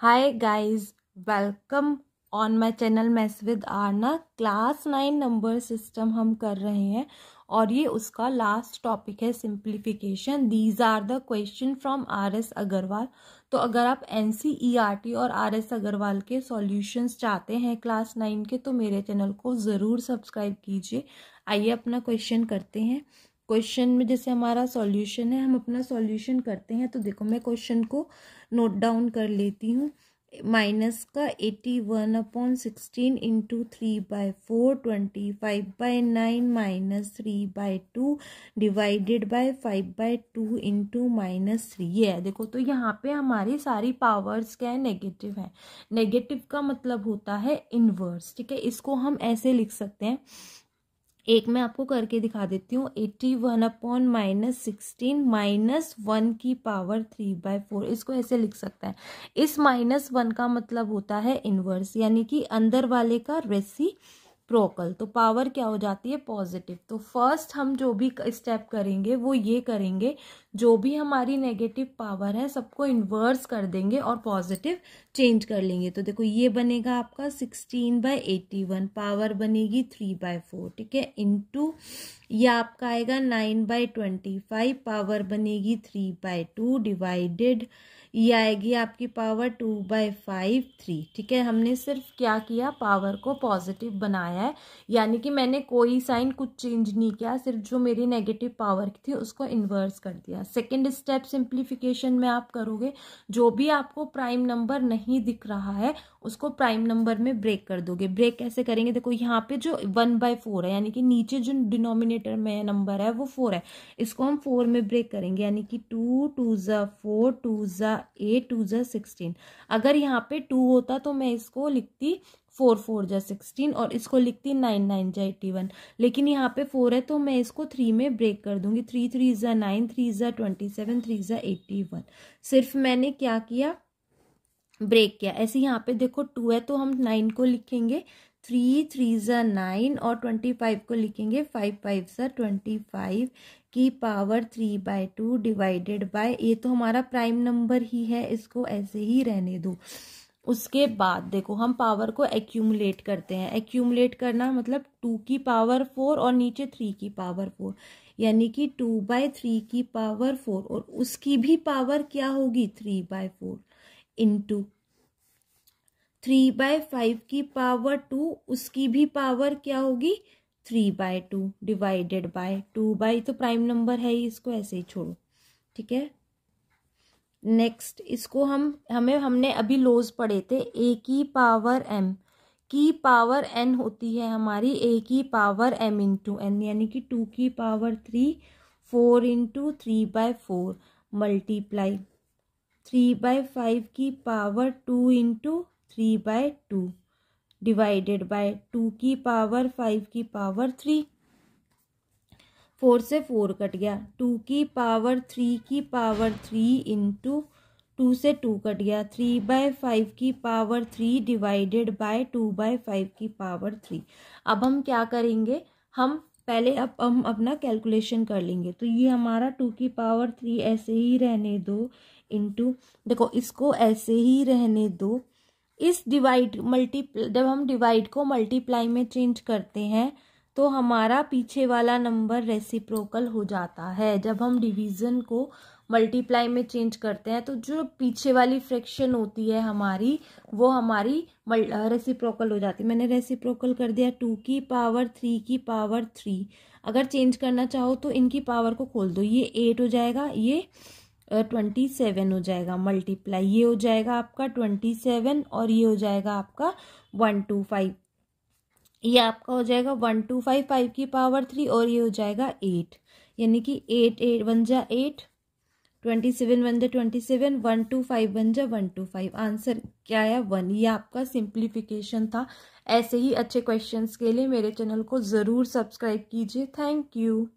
hi guys welcome on my channel maths with Aarna class nine number system हम कर रहे हैं और ये उसका लास्ट टॉपिक है simplification these are the question from R S Agarwal तो अगर आप N C E R T और आर एस अग्रवाल के सॉल्यूशंस चाहते हैं क्लास नाइन के तो मेरे चैनल को ज़रूर सब्सक्राइब कीजिए आइए अपना क्वेश्चन करते हैं क्वेश्चन में जैसे हमारा सॉल्यूशन है हम अपना सॉल्यूशन करते हैं तो देखो मैं क्वेश्चन को नोट डाउन कर लेती हूँ माइनस का eighty one upon sixteen into three by four twenty five by nine minus three by two divided by five by two into minus three ये है देखो तो यहाँ पे हमारी सारी पावर्स क्या है नेगेटिव है नेगेटिव का मतलब होता है इनवर्स ठीक है इसको हम ऐसे लिख सकते हैं एक मैं आपको करके दिखा देती हूँ eighty one upon minus sixteen minus one की पावर थ्री बाय फोर इसको ऐसे लिख सकता है इस माइनस वन का मतलब होता है इन्वर्स यानी कि अंदर वाले का रेसी प्रोकल तो पावर क्या हो जाती है पॉजिटिव तो फर्स्ट हम जो भी स्टेप करेंगे वो ये करेंगे जो भी हमारी नेगेटिव पावर है सबको इन्वर्स कर देंगे और पॉजिटिव चेंज कर लेंगे तो देखो ये बनेगा आपका sixteen by eighty one power बनेगी थ्री बाय फोर ठीक है टू ये आपका आएगा nine by twenty five power बनेगी थ्री बाय टू डिवाइडेड ये आएगी आपकी power two by five three ठीक है हमने सिर्फ क्या किया पावर को पॉजिटिव बनाया आया है यानी कि मैंने कोई साइन कुछ चेंज नहीं किया सिर्फ जो मेरी नेगेटिव पावर थी उसको इन्वर्स कर दिया सेकेंड स्टेप सिंप्लीफिकेशन में आप करोगे जो भी आपको प्राइम नंबर नहीं दिख रहा है उसको प्राइम नंबर में ब्रेक कर दोगे ब्रेक कैसे करेंगे देखो यहाँ पे जो वन बाय फोर है यानी कि नीचे जो डिनोमिनेटर में नंबर है वो फोर है इसको हम फोर में ब्रेक करेंगे यानी कि टू टू ज़ा फोर टू ज़ा एट टू ज़ा सिक्सटीन अगर यहाँ पे टू होता तो मैं इसको लिखती फोर फोर जा सिक्सटीन और इसको लिखती नाइन नाइन जा एट्टी वन लेकिन यहाँ पे फोर है तो मैं इसको थ्री में ब्रेक कर दूंगी थ्री थ्री ज़ा नाइन थ्री ज़ा ट्वेंटी सेवन थ्री ज़ा एट्टी वन सिर्फ मैंने क्या किया ब्रेक किया ऐसे यहाँ पे देखो टू है तो हम नाइन को लिखेंगे थ्री थ्री ज़ा नाइन और ट्वेंटी फाइव को लिखेंगे फाइव फाइव ज़ा ट्वेंटी फाइव की power three by two divided by ये तो हमारा प्राइम नंबर ही है इसको ऐसे ही रहने दो उसके बाद देखो हम पावर को एक्यूमुलेट करते हैं एक्यूमुलेट करना मतलब टू की पावर फोर और नीचे थ्री की पावर फोर यानी कि टू बाय थ्री की पावर फोर और उसकी भी पावर क्या होगी three by four into three by five की पावर टू उसकी भी पावर क्या होगी three by two divided by two by तो प्राइम नंबर है ही इसको ऐसे ही छोड़ो ठीक है नेक्स्ट इसको हम हमें हमने अभी लोज पढ़े थे ए की पावर एम की पावर एन होती है हमारी ए की पावर एम इंटू एन यानी कि टू की power three four into three by four multiply three by five की power two into three by two divided by two की पावर फाइव की पावर थ्री फोर से फोर कट गया two की power three की power three into two से two cut गया three by five की power three divided by two by five की पावर थ्री अब हम क्या करेंगे हम पहले अब हम अपना कैलकुलेशन कर लेंगे तो ये हमारा टू की पावर थ्री ऐसे ही रहने दो इंटू देखो इसको ऐसे ही रहने दो इस डिवाइड मल्टीप्ल जब हम डिवाइड को मल्टीप्लाई में चेंज करते हैं तो हमारा पीछे वाला नंबर रेसिप्रोकल हो जाता है जब हम डिवीज़न को मल्टीप्लाई में चेंज करते हैं तो जो पीछे वाली फ्रैक्शन होती है हमारी वो हमारी रेसिप्रोकल हो जाती है मैंने रेसिप्रोकल कर दिया टू की पावर थ्री की पावर थ्री अगर चेंज करना चाहो तो इनकी पावर को खोल दो ये एट हो जाएगा ये ट्वेंटी सेवन हो जाएगा मल्टीप्लाई ये हो जाएगा आपका ट्वेंटी सेवन और ये हो जाएगा आपका वन टू फाइव ये आपका हो जाएगा वन टू फाइव फाइव की पावर थ्री और ये हो जाएगा एट यानी कि एट एट वन जा एट ट्वेंटी सेवन वन जा twenty seven one two five one जा वन टू फाइव आंसर क्या आया वन ये आपका सिंप्लीफिकेशन था ऐसे ही अच्छे क्वेश्चंस के लिए मेरे चैनल को ज़रूर सब्सक्राइब कीजिए थैंक यू